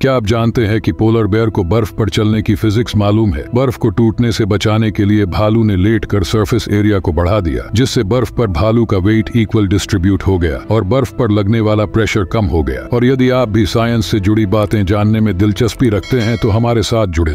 क्या आप जानते हैं कि पोलर बेयर को बर्फ पर चलने की फिजिक्स मालूम है बर्फ को टूटने से बचाने के लिए भालू ने लेट कर सरफेस एरिया को बढ़ा दिया जिससे बर्फ पर भालू का वेट इक्वल डिस्ट्रीब्यूट हो गया और बर्फ पर लगने वाला प्रेशर कम हो गया और यदि आप भी साइंस से जुड़ी बातें जानने में दिलचस्पी रखते हैं तो हमारे साथ जुड़े